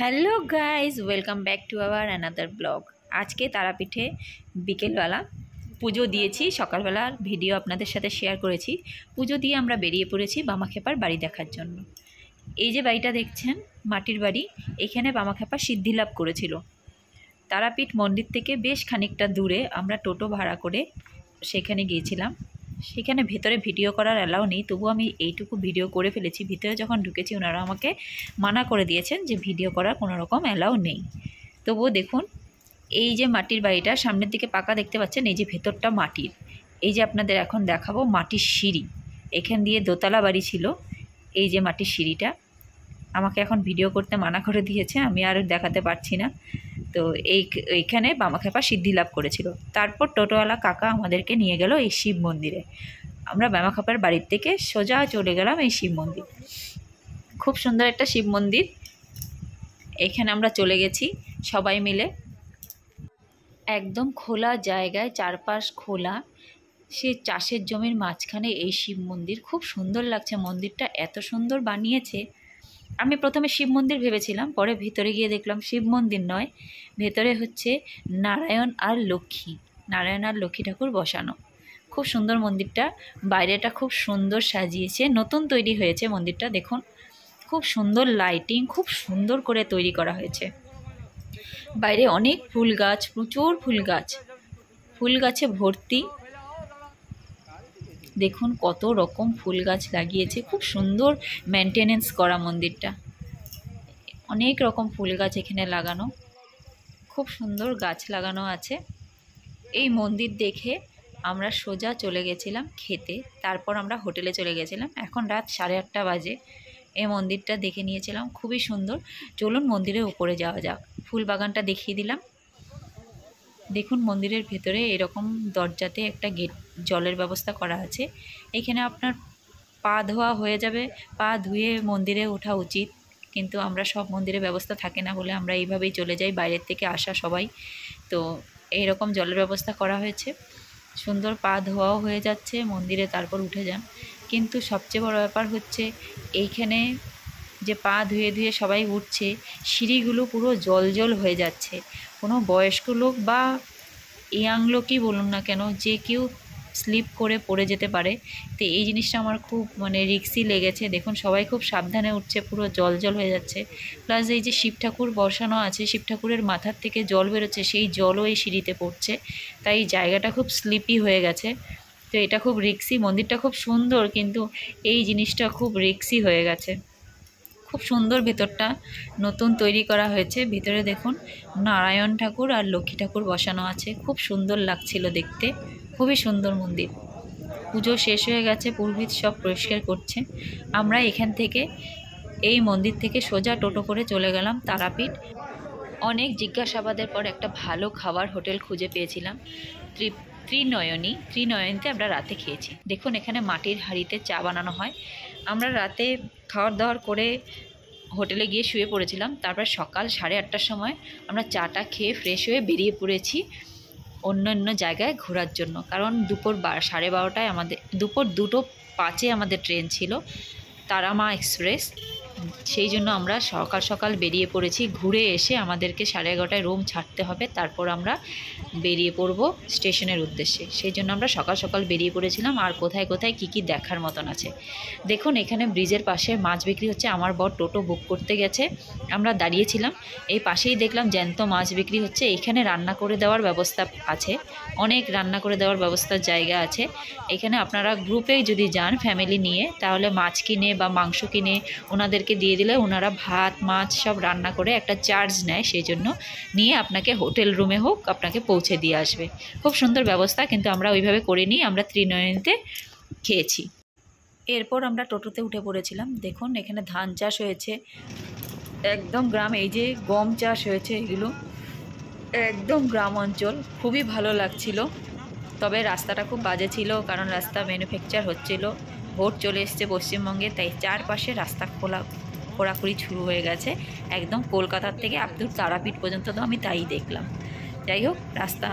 hello guys welcome back to our another blog আজকে তারাপীঠে বিকেলবেলা পুজো দিয়েছি সকালবেলা ভিডিও আপনাদের সাথে শেয়ার করেছি পুজো দিয়ে আমরা বেরিয়ে পড়েছি বামাখেপার বাড়ি দেখার জন্য এই যে বাড়িটা দেখছেন মাটির বাড়ি এখানে বামাখেপা সিদ্ধিলাভ করেছিল তারাপীঠ মন্দির থেকে বেশ খানিকটা দূরে আমরা টোটো ভাড়া করে সেখানে গিয়েছিলাম সেখানে ভেতরে ভিডিও করার অ্যালাউ নেই তবু আমি এইটুকু ভিডিও করে ফেলেছি ভিতরে যখন ঢুকেছি ওনারা আমাকে মানা করে দিয়েছেন যে ভিডিও করার কোনো রকম অ্যালাউ নেই তবুও দেখুন এই যে মাটির বাড়িটা সামনের দিকে পাকা দেখতে পাচ্ছেন এই যে ভেতরটা মাটির এই যে আপনাদের এখন দেখাবো মাটির সিঁড়ি এখান দিয়ে দোতলা বাড়ি ছিল এই যে মাটির সিঁড়িটা আমাকে এখন ভিডিও করতে মানা করে দিয়েছে আমি আর দেখাতে পারছি না তো এই এইখানে বামাখ্যাপা সিদ্ধি লাভ করেছিল তারপর টোটোওয়ালা কাকা আমাদেরকে নিয়ে গেল এই শিব মন্দিরে আমরা বামাখ্যাপার বাড়ির থেকে সোজা চলে গেলাম এই শিব মন্দির খুব সুন্দর একটা শিব মন্দির এখানে আমরা চলে গেছি সবাই মিলে একদম খোলা জায়গায় চারপাশ খোলা সে চাষের জমির মাঝখানে এই শিব মন্দির খুব সুন্দর লাগছে মন্দিরটা এত সুন্দর বানিয়েছে আমি প্রথমে শিব মন্দির ভেবেছিলাম পরে ভিতরে গিয়ে দেখলাম শিব মন্দির নয় ভেতরে হচ্ছে নারায়ণ আর লক্ষ্মী নারায়ণ আর লক্ষ্মী ঠাকুর বসানো খুব সুন্দর মন্দিরটা বাইরেটা খুব সুন্দর সাজিয়েছে নতুন তৈরি হয়েছে মন্দিরটা দেখুন খুব সুন্দর লাইটিং খুব সুন্দর করে তৈরি করা হয়েছে বাইরে অনেক ফুল গাছ প্রচুর ফুল গাছ ফুল গাছে ভর্তি দেখুন কত রকম ফুল গাছ লাগিয়েছে খুব সুন্দর মেনটেনেন্স করা মন্দিরটা অনেক রকম ফুল গাছ এখানে লাগানো খুব সুন্দর গাছ লাগানো আছে এই মন্দির দেখে আমরা সোজা চলে গেছিলাম খেতে তারপর আমরা হোটেলে চলে গেছিলাম এখন রাত সাড়ে আটটা বাজে এই মন্দিরটা দেখে নিয়েছিলাম খুবই সুন্দর চলুন মন্দিরের উপরে যাওয়া যাক ফুল বাগানটা দেখিয়ে দিলাম দেখুন মন্দিরের ভেতরে এরকম দরজাতে একটা গেট জলের ব্যবস্থা করা আছে এখানে আপনার পা ধোয়া হয়ে যাবে পা ধুয়ে মন্দিরে ওঠা উচিত কিন্তু আমরা সব মন্দিরে ব্যবস্থা থাকে না বলে আমরা এইভাবেই চলে যাই বাইরের থেকে আসা সবাই তো এইরকম জলের ব্যবস্থা করা হয়েছে সুন্দর পা ধোয়াও হয়ে যাচ্ছে মন্দিরে তারপর উঠে যান কিন্তু সবচেয়ে বড় ব্যাপার হচ্ছে এইখানে যে পা ধুয়ে ধুয়ে সবাই উঠছে সিঁড়িগুলো পুরো জল জল হয়ে যাচ্ছে কোনো বয়স্ক লোক বা ইয়াং লোকই বলুন না কেন যে কেউ স্লিপ করে পড়ে যেতে পারে তো এই জিনিসটা আমার খুব মানে রিক্সি লেগেছে দেখুন সবাই খুব সাবধানে উঠছে পুরো জল জল হয়ে যাচ্ছে প্লাস এই যে শিব ঠাকুর বসানো আছে শিব ঠাকুরের মাথার থেকে জল বেরোচ্ছে সেই জলও এই সিঁড়িতে পড়ছে তাই জায়গাটা খুব স্লিপি হয়ে গেছে তো এটা খুব রিক্সি মন্দিরটা খুব সুন্দর কিন্তু এই জিনিসটা খুব রিক্সি হয়ে গেছে খুব সুন্দর ভেতরটা নতুন তৈরি করা হয়েছে ভিতরে দেখুন নারায়ণ ঠাকুর আর লক্ষ্মী ঠাকুর বসানো আছে খুব সুন্দর লাগছিল দেখতে খুবই সুন্দর মন্দির পুজো শেষ হয়ে গেছে পুরোহিত সব পরিষ্কার করছেন আমরা এখান থেকে এই মন্দির থেকে সোজা টোটো করে চলে গেলাম তারাপীঠ অনেক জিজ্ঞাসাবাদের পর একটা ভালো খাবার হোটেল খুঁজে পেয়েছিলাম ত্রি ত্রিনয়নী ত্রিনয়নীতে আমরা রাতে খেয়েছি দেখুন এখানে মাটির হাঁড়িতে চা বানানো হয় আমরা রাতে খাওয়ার দাওয়ার করে হোটেলে গিয়ে শুয়ে পড়েছিলাম তারপর সকাল সাড়ে আটটার সময় আমরা চাটা খেয়ে ফ্রেশ হয়ে বেরিয়ে পড়েছি অন্য অন্য জায়গায় ঘোরার জন্য কারণ দুপুর বার সাড়ে বারোটায় আমাদের দুপুর দুটো পাঁচে আমাদের ট্রেন ছিল তারামা এক্সপ্রেস সেই জন্য আমরা সকাল সকাল বেরিয়ে পড়েছি ঘুরে এসে আমাদেরকে সাড়ে এগারোটায় রুম ছাড়তে হবে তারপর আমরা বেরিয়ে পড়ব স্টেশনের উদ্দেশ্যে সেই জন্য আমরা সকাল সকাল বেরিয়ে পড়েছিলাম আর কোথায় কোথায় কি কি দেখার মতন আছে দেখুন এখানে ব্রিজের পাশে মাছ বিক্রি হচ্ছে আমার বর টোটো বুক করতে গেছে আমরা দাঁড়িয়েছিলাম এই পাশেই দেখলাম জ্যান্ত মাছ বিক্রি হচ্ছে এখানে রান্না করে দেওয়ার ব্যবস্থা আছে অনেক রান্না করে দেওয়ার ব্যবস্থার জায়গা আছে এখানে আপনারা গ্রুপে যদি যান ফ্যামিলি নিয়ে তাহলে মাছ কিনে বা মাংস কিনে ওনাদের তাদেরকে দিয়ে দিলে ওনারা ভাত মাছ সব রান্না করে একটা চার্জ নেয় সেই জন্য নিয়ে আপনাকে হোটেল রুমে হোক আপনাকে পৌঁছে দিয়ে আসবে খুব সুন্দর ব্যবস্থা কিন্তু আমরা ওইভাবে করে নিই আমরা ত্রিনয়নীতে খেয়েছি এরপর আমরা টোটোতে উঠে পড়েছিলাম দেখুন এখানে ধান চাষ হয়েছে একদম গ্রাম এই যে গম চাষ হয়েছে এগুলো একদম গ্রাম অঞ্চল খুবই ভালো লাগছিল তবে রাস্তাটা খুব বাজে ছিল কারণ রাস্তা ম্যানুফ্যাকচার হচ্ছিল ভোট চলে এসছে পশ্চিমবঙ্গে তাই চারপাশে রাস্তা খোলা খোরাখুরি শুরু হয়ে গেছে একদম কলকাতার থেকে আব্দুল তারাপীঠ পর্যন্ত তো আমি তাই দেখলাম যাই হোক রাস্তা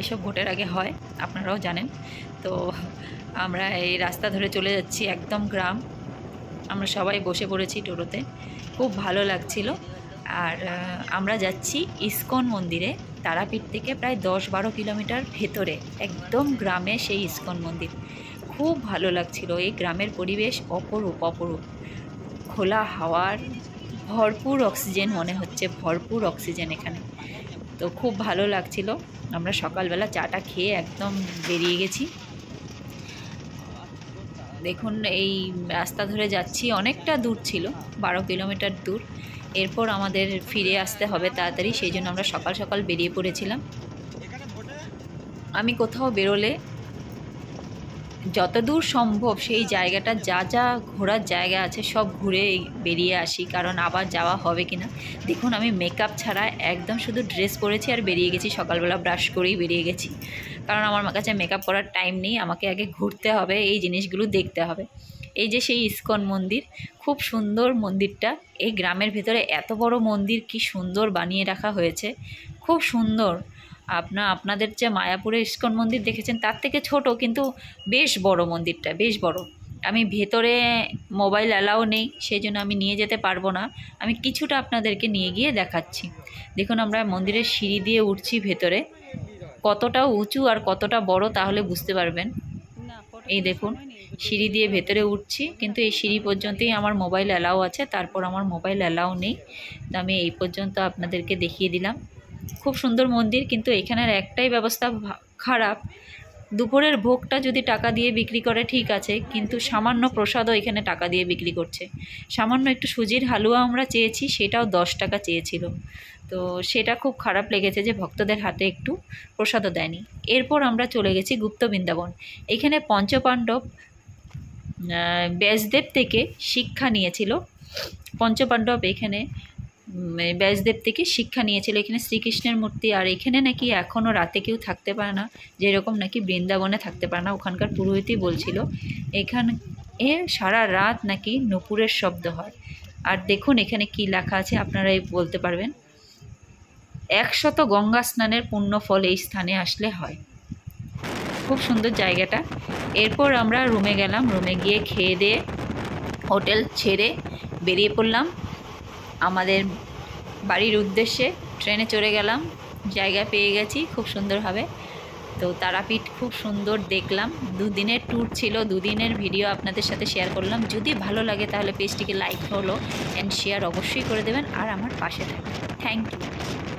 এসব ভোটের আগে হয় আপনারাও জানেন তো আমরা এই রাস্তা ধরে চলে যাচ্ছি একদম গ্রাম আমরা সবাই বসে পড়েছি টোটোতে খুব ভালো লাগছিল আর আমরা যাচ্ছি ইস্কন মন্দিরে তারাপীঠ থেকে প্রায় দশ বারো কিলোমিটার ভেতরে একদম গ্রামে সেই ইস্কন মন্দির খুব ভালো লাগছিল এই গ্রামের পরিবেশ অপরূপ অপরূপ খোলা হাওয়ার ভরপুর অক্সিজেন মনে হচ্ছে ভরপুর অক্সিজেন এখানে তো খুব ভালো লাগছিল আমরা সকালবেলা চাটা খেয়ে একদম বেরিয়ে গেছি দেখুন এই রাস্তা ধরে যাচ্ছি অনেকটা দূর ছিল বারো কিলোমিটার দূর এরপর আমাদের ফিরে আসতে হবে তাড়াতাড়ি সেই জন্য আমরা সকাল সকাল বেরিয়ে পড়েছিলাম আমি কোথাও বেরোলে যতদূর সম্ভব সেই জায়গাটা যা যা ঘোরার জায়গা আছে সব ঘুরে বেরিয়ে আসি কারণ আবার যাওয়া হবে কি না দেখুন আমি মেকআপ ছাড়া একদম শুধু ড্রেস পরেছি আর বেরিয়ে গেছি সকালবেলা ব্রাশ করেই বেরিয়ে গেছি কারণ আমার কাছে মেকআপ করার টাইম নেই আমাকে আগে ঘুরতে হবে এই জিনিসগুলো দেখতে হবে এই যে সেই ইস্কন মন্দির খুব সুন্দর মন্দিরটা এই গ্রামের ভেতরে এত বড় মন্দির কি সুন্দর বানিয়ে রাখা হয়েছে খুব সুন্দর আপনার আপনাদের যে মায়াপুরে ইস্কন মন্দির দেখেছেন তার থেকে ছোট কিন্তু বেশ বড় মন্দিরটা বেশ বড় আমি ভেতরে মোবাইল অ্যালাও নেই সেই জন্য আমি নিয়ে যেতে পারবো না আমি কিছুটা আপনাদেরকে নিয়ে গিয়ে দেখাচ্ছি দেখুন আমরা মন্দিরের সিঁড়ি দিয়ে উঠছি ভেতরে কতটা উঁচু আর কতটা বড় তাহলে বুঝতে পারবেন এই দেখুন সিঁড়ি দিয়ে ভেতরে উঠছি কিন্তু এই সিঁড়ি পর্যন্তই আমার মোবাইল অ্যালাও আছে তারপর আমার মোবাইল অ্যালাও নেই আমি এই পর্যন্ত আপনাদেরকে দেখিয়ে দিলাম খুব সুন্দর মন্দির কিন্তু এখানের একটাই ব্যবস্থা খারাপ দুপুরের ভোগটা যদি টাকা দিয়ে বিক্রি করে ঠিক আছে কিন্তু সামান্য প্রসাদও এখানে টাকা দিয়ে বিক্রি করছে সামান্য একটু সুজির হালুয়া আমরা চেয়েছি সেটাও দশ টাকা চেয়েছিল তো সেটা খুব খারাপ লেগেছে যে ভক্তদের হাতে একটু প্রসাদও দেয়নি এরপর আমরা চলে গেছি গুপ্ত বৃন্দাবন এখানে পঞ্চপাণ্ডব ব্যাসদেব থেকে শিক্ষা নিয়েছিল পঞ্চপাণ্ডব এখানে ব্যাসদেব থেকে শিক্ষা নিয়েছিল এখানে শ্রীকৃষ্ণের মূর্তি আর এখানে নাকি এখনও রাতে কেউ থাকতে পারে না যেরকম নাকি বৃন্দাবনে থাকতে পারে না ওখানকার পুরোহিতই বলছিল এখান এ সারা রাত নাকি নূপুরের শব্দ হয় আর দেখুন এখানে কি লেখা আছে আপনারাই বলতে পারবেন একশত গঙ্গা স্নানের পূর্ণ ফল এই স্থানে আসলে হয় খুব সুন্দর জায়গাটা এরপর আমরা রুমে গেলাম রুমে গিয়ে খেয়ে দিয়ে হোটেল ছেড়ে বেরিয়ে পড়লাম আমাদের বাড়ির উদ্দেশ্যে ট্রেনে চড়ে গেলাম জায়গা পেয়ে গেছি খুব সুন্দরভাবে তো তারাপীঠ খুব সুন্দর দেখলাম দুদিনের ট্যুর ছিল দুদিনের ভিডিও আপনাদের সাথে শেয়ার করলাম যদি ভালো লাগে তাহলে পেজটিকে লাইক হলো অ্যান্ড শেয়ার অবশ্যই করে দেবেন আর আমার পাশে থাকবেন থ্যাংক ইউ